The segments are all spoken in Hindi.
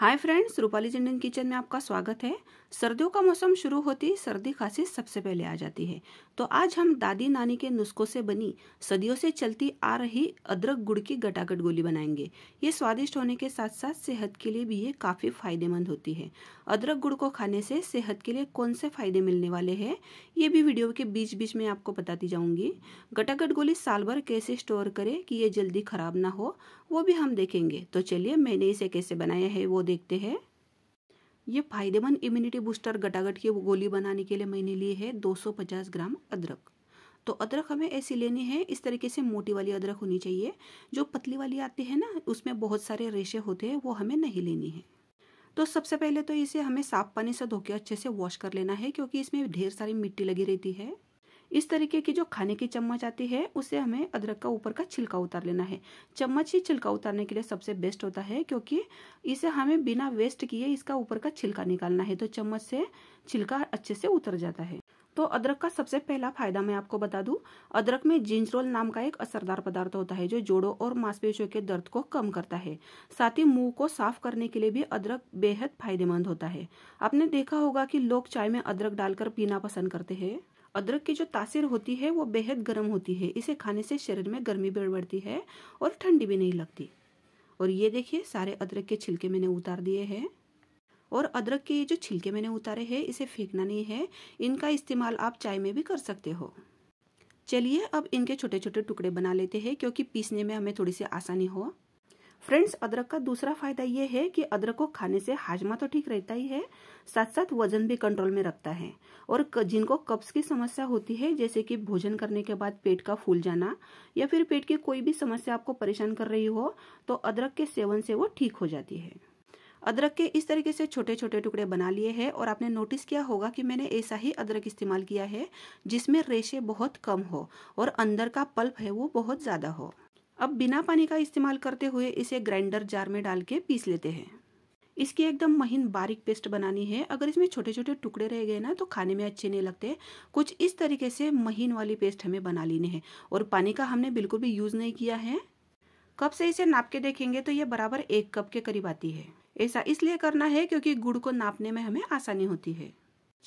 हाय फ्रेंड्स रूपाली इंडियन किचन में आपका स्वागत है सर्दियों का मौसम शुरू होती सर्दी खांसी सबसे पहले आ जाती है तो आज हम दादी नानी के नुस्खों से बनी सदियों से चलती आ रही अदरक गुड़ की गटागट गोली बनाएंगे ये स्वादिष्ट होने के साथ साथ सेहत के लिए भी ये काफ़ी फायदेमंद होती है अदरक गुड़ को खाने से सेहत के लिए कौन से फायदे मिलने वाले है ये भी वीडियो के बीच बीच में आपको बताती जाऊंगी गटागट गोली साल भर कैसे स्टोर करे की ये जल्दी खराब ना हो वो भी हम देखेंगे तो चलिए मैंने इसे कैसे बनाया है वो देखते हैं ये फायदेमंद इम्यूनिटी बूस्टर गटागट की गोली बनाने के लिए मैंने ली है 250 ग्राम अदरक तो अदरक हमें ऐसी लेनी है इस तरीके से मोटी वाली अदरक होनी चाहिए जो पतली वाली आती है ना उसमें बहुत सारे रेशे होते हैं वो हमें नहीं लेनी है तो सबसे पहले तो इसे हमें साफ पानी से धो के अच्छे से वॉश कर लेना है क्योंकि इसमें ढेर सारी मिट्टी लगी रहती है इस तरीके की जो खाने की चम्मच आती है उसे हमें अदरक का ऊपर का छिलका उतार लेना है चम्मच ही छिलका उतारने के लिए सबसे बेस्ट होता है क्योंकि इसे हमें बिना वेस्ट किए इसका ऊपर का छिलका निकालना है तो चम्मच से छिलका अच्छे से उतर जाता है तो अदरक का सबसे पहला फायदा मैं आपको बता दूं अदरक में जिंजरोल नाम का एक असरदार पदार्थ होता है जो जोड़ों और मांसपेशियों के दर्द को कम करता है साथ ही मुंह को साफ करने के लिए भी अदरक बेहद फायदेमंद होता है आपने देखा होगा कि लोग चाय में अदरक डालकर पीना पसंद करते हैं अदरक की जो तासीर होती है वो बेहद गर्म होती है इसे खाने से शरीर में गर्मी भी बढ़ती है और ठंडी भी नहीं लगती और ये देखिए सारे अदरक के छिलके मैंने उतार दिए हैं और अदरक के जो छिलके मैंने उतारे हैं इसे फेंकना नहीं है इनका इस्तेमाल आप चाय में भी कर सकते हो चलिए अब इनके छोटे छोटे टुकड़े बना लेते हैं क्योंकि पीसने में हमें थोड़ी सी आसानी हो फ्रेंड्स अदरक का दूसरा फायदा ये है कि अदरक को खाने से हाजमा तो ठीक रहता ही है साथ साथ वजन भी कंट्रोल में रखता है और जिनको कब्ज की समस्या होती है जैसे कि भोजन करने के बाद पेट का फूल जाना या फिर पेट की कोई भी समस्या आपको परेशान कर रही हो तो अदरक के सेवन से वो ठीक हो जाती है अदरक के इस तरीके से छोटे छोटे टुकड़े बना लिए हैं और आपने नोटिस किया होगा कि मैंने ऐसा ही अदरक इस्तेमाल किया है जिसमें रेशे बहुत कम हो और अंदर का पल्प है वो बहुत ज़्यादा हो अब बिना पानी का इस्तेमाल करते हुए इसे ग्राइंडर जार में डाल के पीस लेते हैं इसकी एकदम महीन बारीक पेस्ट बनानी है अगर इसमें छोटे छोटे टुकड़े रह गए ना तो खाने में अच्छे नहीं लगते कुछ इस तरीके से महीन वाली पेस्ट हमें बना लेनी है और पानी का हमने बिल्कुल भी यूज़ नहीं किया है कप से इसे नाप के देखेंगे तो ये बराबर एक कप के करीब आती है ऐसा इसलिए करना है क्योंकि गुड़ को नापने में हमें आसानी होती है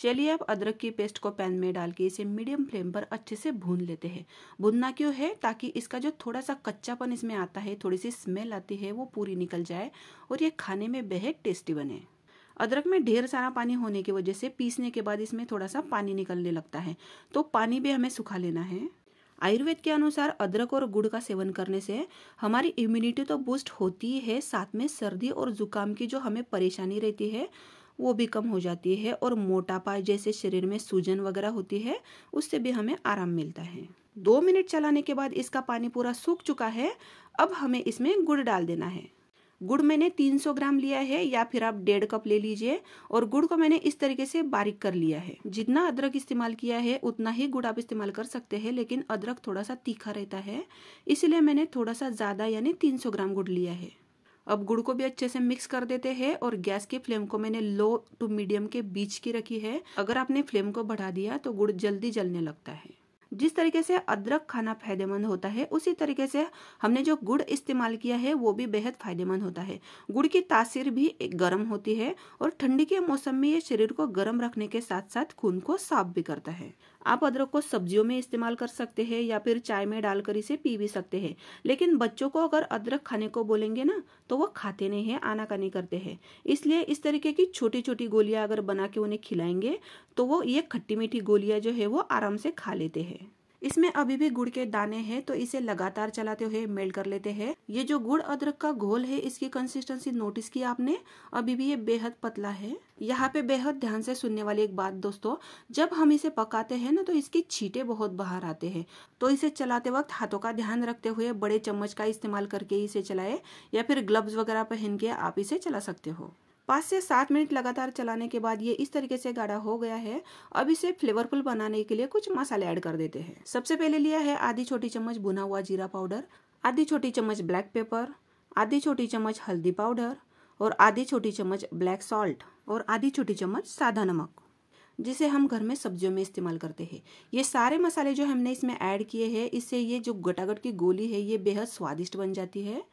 चलिए अब अदरक की पेस्ट को पैन में डाल के इसे मीडियम फ्लेम पर अच्छे से भून लेते हैं भूनना क्यों है ताकि इसका जो थोड़ा सा कच्चापन इसमें आता है थोड़ी सी स्मेल आती है वो पूरी निकल जाए और ये खाने में बेहद टेस्टी बने अदरक में ढेर सारा पानी होने की वजह से पीसने के बाद इसमें थोड़ा सा पानी निकलने लगता है तो पानी भी हमें सुखा लेना है आयुर्वेद के अनुसार अदरक और गुड़ का सेवन करने से हमारी इम्यूनिटी तो बूस्ट होती है साथ में सर्दी और जुकाम की जो हमें परेशानी रहती है वो भी कम हो जाती है और मोटापा जैसे शरीर में सूजन वगैरह होती है उससे भी हमें आराम मिलता है दो मिनट चलाने के बाद इसका पानी पूरा सूख चुका है अब हमें इसमें गुड़ डाल देना है गुड़ मैंने 300 ग्राम लिया है या फिर आप डेढ़ कप ले लीजिए और गुड़ को मैंने इस तरीके से बारीक कर लिया है जितना अदरक इस्तेमाल किया है उतना ही गुड़ आप इस्तेमाल कर सकते हैं लेकिन अदरक थोड़ा सा तीखा रहता है इसलिए मैंने थोड़ा सा ज़्यादा यानी 300 ग्राम गुड़ लिया है अब गुड़ को भी अच्छे से मिक्स कर देते हैं और गैस की फ्लेम को मैंने लो टू मीडियम के बीच की रखी है अगर आपने फ्लेम को बढ़ा दिया तो गुड़ जल्दी जलने लगता है जिस तरीके से अदरक खाना फायदेमंद होता है उसी तरीके से हमने जो गुड़ इस्तेमाल किया है वो भी बेहद फायदेमंद होता है गुड़ की तासीर भी गर्म होती है और ठंडी के मौसम में ये शरीर को गर्म रखने के साथ साथ खून को साफ भी करता है आप अदरक को सब्जियों में इस्तेमाल कर सकते हैं या फिर चाय में डालकर इसे पी भी सकते हैं लेकिन बच्चों को अगर अदरक खाने को बोलेंगे ना तो वो खाते नहीं है आनाकानी करते हैं इसलिए इस तरीके की छोटी छोटी गोलियां अगर बना के उन्हें खिलाएंगे तो वो ये खट्टी मीठी गोलियां जो है वो आराम से खा लेते हैं इसमें अभी भी गुड़ के दाने हैं तो इसे लगातार चलाते हुए मेल्ट कर लेते हैं ये जो गुड़ अदरक का घोल है इसकी कंसिस्टेंसी नोटिस की आपने अभी भी ये बेहद पतला है यहाँ पे बेहद ध्यान से सुनने वाली एक बात दोस्तों जब हम इसे पकाते हैं ना तो इसकी छीटे बहुत बाहर आते हैं तो इसे चलाते वक्त हाथों का ध्यान रखते हुए बड़े चम्मच का इस्तेमाल करके इसे चलाए या फिर ग्लव्स वगैरह पहन के आप इसे चला सकते हो पाँच से सात मिनट लगातार चलाने के बाद ये इस तरीके से गाढ़ा हो गया है अब इसे फ्लेवरफुल बनाने के लिए कुछ मसाले ऐड कर देते हैं सबसे पहले लिया है आधी छोटी चम्मच भुना हुआ जीरा पाउडर आधी छोटी चम्मच ब्लैक पेपर आधी छोटी चम्मच हल्दी पाउडर और आधी छोटी चम्मच ब्लैक सॉल्ट और आधी छोटी चम्मच सादा नमक जिसे हम घर में सब्जियों में इस्तेमाल करते हैं ये सारे मसाले जो हमने इसमें ऐड किए हैं इससे ये जो गटागट की गोली है ये बेहद स्वादिष्ट बन जाती है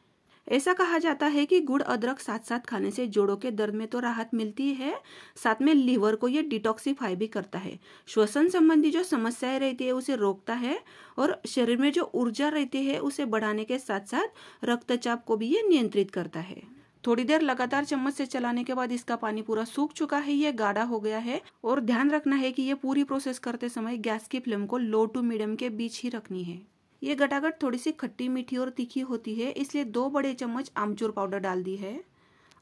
ऐसा कहा जाता है कि गुड़ अदरक साथ साथ खाने से जोड़ों के दर्द में तो राहत मिलती है साथ में लीवर को ये डिटॉक्सीफाई भी करता है श्वसन संबंधी जो समस्याएं रहती है उसे रोकता है और शरीर में जो ऊर्जा रहती है उसे बढ़ाने के साथ साथ रक्तचाप को भी ये नियंत्रित करता है थोड़ी देर लगातार चम्मच से चलाने के बाद इसका पानी पूरा सूख चुका है ये गाढ़ा हो गया है और ध्यान रखना है कि ये पूरी प्रोसेस करते समय गैस की फ्लेम को लो टू मीडियम के बीच ही रखनी है ये गटागट थोड़ी सी खट्टी मीठी और तीखी होती है इसलिए दो बड़े चम्मच आमचूर पाउडर डाल दी है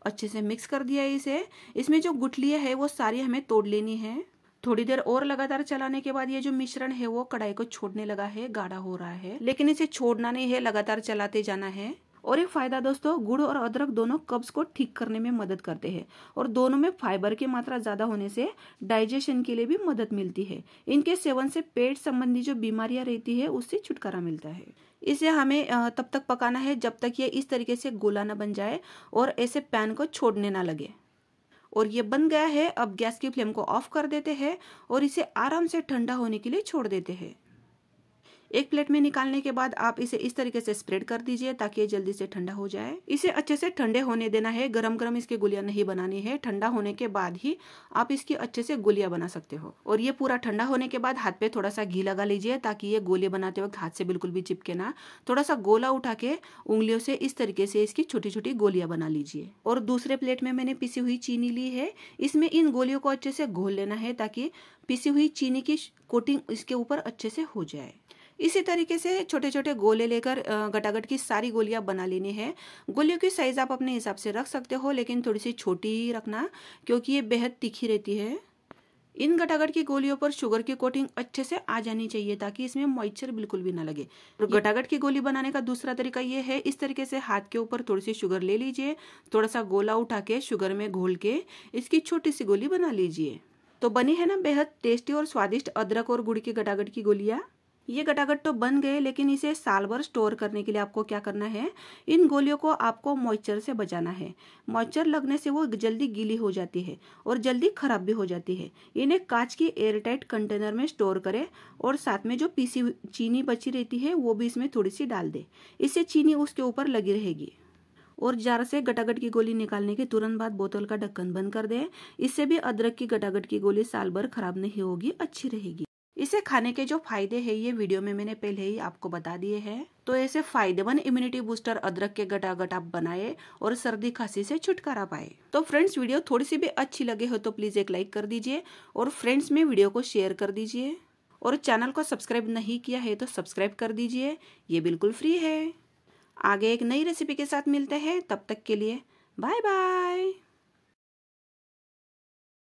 अच्छे से मिक्स कर दिया है इसे इसमें जो गुठलियाँ है वो सारी हमें तोड़ लेनी है थोड़ी देर और लगातार चलाने के बाद ये जो मिश्रण है वो कढ़ाई को छोड़ने लगा है गाढ़ा हो रहा है लेकिन इसे छोड़ना नहीं है लगातार चलाते जाना है और एक फायदा दोस्तों गुड़ और अदरक दोनों कब्ज को ठीक करने में मदद करते हैं और दोनों में फाइबर की मात्रा ज्यादा होने से डाइजेशन के लिए भी मदद मिलती है इनके सेवन से पेट संबंधी जो बीमारियां रहती है उससे छुटकारा मिलता है इसे हमें तब तक पकाना है जब तक ये इस तरीके से गोला ना बन जाए और ऐसे पैन को छोड़ने ना लगे और ये बन गया है अब गैस की फ्लेम को ऑफ कर देते हैं और इसे आराम से ठंडा होने के लिए छोड़ देते हैं एक प्लेट में निकालने के बाद आप इसे इस तरीके से स्प्रेड कर दीजिए ताकि ये जल्दी से ठंडा हो जाए इसे अच्छे से ठंडे होने देना है गरम गरम इसकी गुलिया नहीं बनानी है ठंडा होने के बाद ही आप इसकी अच्छे से गुलिया बना सकते हो और ये पूरा ठंडा होने के बाद हाथ पे थोड़ा सा घी लगा लीजिए ताकि ये गोले बनाते वक्त हाथ से बिल्कुल भी चिपके ना थोड़ा सा गोला उठा के उंगलियों से इस तरीके से इसकी छोटी छोटी गोलियां बना लीजिए और दूसरे प्लेट में मैंने पिसी हुई चीनी ली है इसमें इन गोलियों को अच्छे से घोल लेना है ताकि पिसी हुई चीनी की कोटिंग इसके ऊपर अच्छे से हो जाए इसी तरीके से छोटे छोटे गोले लेकर गटागट की सारी गोलियां बना लेनी है गोलियों की साइज़ आप अपने हिसाब से रख सकते हो लेकिन थोड़ी सी छोटी रखना क्योंकि ये बेहद तीखी रहती है इन गटागट की गोलियों पर शुगर की कोटिंग अच्छे से आ जानी चाहिए ताकि इसमें मॉइस्चर बिल्कुल भी ना लगे और गटागट की गोली बनाने का दूसरा तरीका ये है इस तरीके से हाथ के ऊपर थोड़ी सी शुगर ले लीजिए थोड़ा सा गोला उठा के शुगर में घोल के इसकी छोटी सी गोली बना लीजिए तो बनी है ना बेहद टेस्टी और स्वादिष्ट अदरक और गुड़ की गटागट की गोलियाँ ये गटागट तो बन गए लेकिन इसे साल भर स्टोर करने के लिए आपको क्या करना है इन गोलियों को आपको मॉइस्चर से बचाना है मॉइस्चर लगने से वो जल्दी गीली हो जाती है और जल्दी खराब भी हो जाती है इन्हें कांच की एयरटाइट कंटेनर में स्टोर करें और साथ में जो पीसी चीनी बची रहती है वो भी इसमें थोड़ी सी डाल दे इससे चीनी उसके ऊपर लगी रहेगी और जार से गटागट की गोली निकालने के तुरंत बाद बोतल का ढक्कन बंद कर दें इससे भी अदरक की गटागट की गोली साल भर खराब नहीं होगी अच्छी रहेगी इसे खाने के जो फायदे हैं ये वीडियो में मैंने पहले ही आपको बता दिए हैं तो ऐसे फायदेमंद इम्यूनिटी बूस्टर अदरक के गटा गटा बनाए और सर्दी खांसी से छुटकारा पाए तो फ्रेंड्स वीडियो थोड़ी सी भी अच्छी लगे हो तो प्लीज़ एक लाइक कर दीजिए और फ्रेंड्स में वीडियो को शेयर कर दीजिए और चैनल को सब्सक्राइब नहीं किया है तो सब्सक्राइब कर दीजिए ये बिल्कुल फ्री है आगे एक नई रेसिपी के साथ मिलते हैं तब तक के लिए बाय बाय